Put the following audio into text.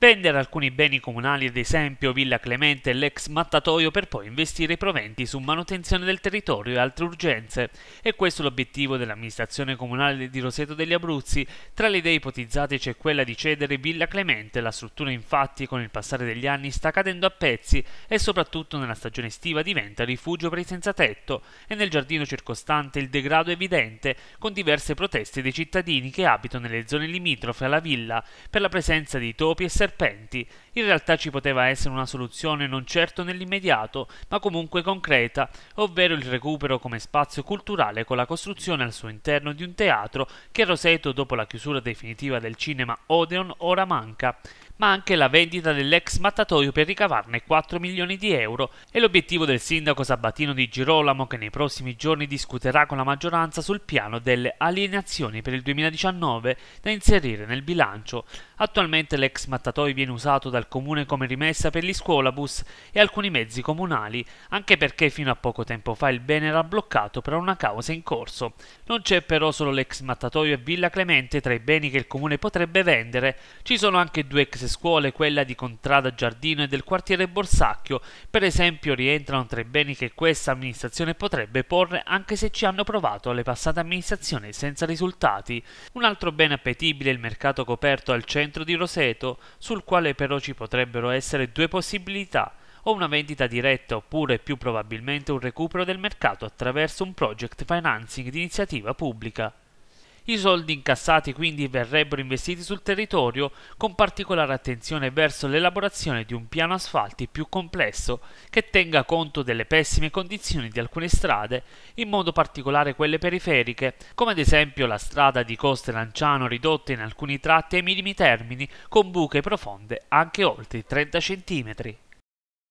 vendere alcuni beni comunali, ad esempio Villa Clemente e l'ex mattatoio, per poi investire i proventi su manutenzione del territorio e altre urgenze. E questo è l'obiettivo dell'amministrazione comunale di Roseto degli Abruzzi. Tra le idee ipotizzate c'è quella di cedere Villa Clemente, la struttura infatti con il passare degli anni sta cadendo a pezzi e soprattutto nella stagione estiva diventa rifugio per i senza tetto e nel giardino circostante il degrado è evidente con diverse proteste dei cittadini che abitano nelle zone limitrofe alla villa per la presenza di topi e serpenti serpenti, in realtà ci poteva essere una soluzione non certo nell'immediato, ma comunque concreta, ovvero il recupero come spazio culturale con la costruzione al suo interno di un teatro che Roseto dopo la chiusura definitiva del cinema Odeon ora manca ma anche la vendita dell'ex mattatoio per ricavarne 4 milioni di euro e l'obiettivo del sindaco Sabatino di Girolamo che nei prossimi giorni discuterà con la maggioranza sul piano delle alienazioni per il 2019 da inserire nel bilancio. Attualmente l'ex mattatoio viene usato dal comune come rimessa per gli scuolabus e alcuni mezzi comunali, anche perché fino a poco tempo fa il bene era bloccato per una causa in corso. Non c'è però solo l'ex mattatoio e Villa Clemente tra i beni che il comune potrebbe vendere, ci sono anche due ex scuole, quella di Contrada Giardino e del quartiere Borsacchio, per esempio, rientrano tra i beni che questa amministrazione potrebbe porre anche se ci hanno provato le passate amministrazioni senza risultati. Un altro bene appetibile è il mercato coperto al centro di Roseto, sul quale però ci potrebbero essere due possibilità o una vendita diretta oppure più probabilmente un recupero del mercato attraverso un project financing di iniziativa pubblica. I soldi incassati quindi verrebbero investiti sul territorio con particolare attenzione verso l'elaborazione di un piano asfalti più complesso che tenga conto delle pessime condizioni di alcune strade, in modo particolare quelle periferiche, come ad esempio la strada di Coste Lanciano ridotta in alcuni tratti ai minimi termini con buche profonde anche oltre i 30 cm.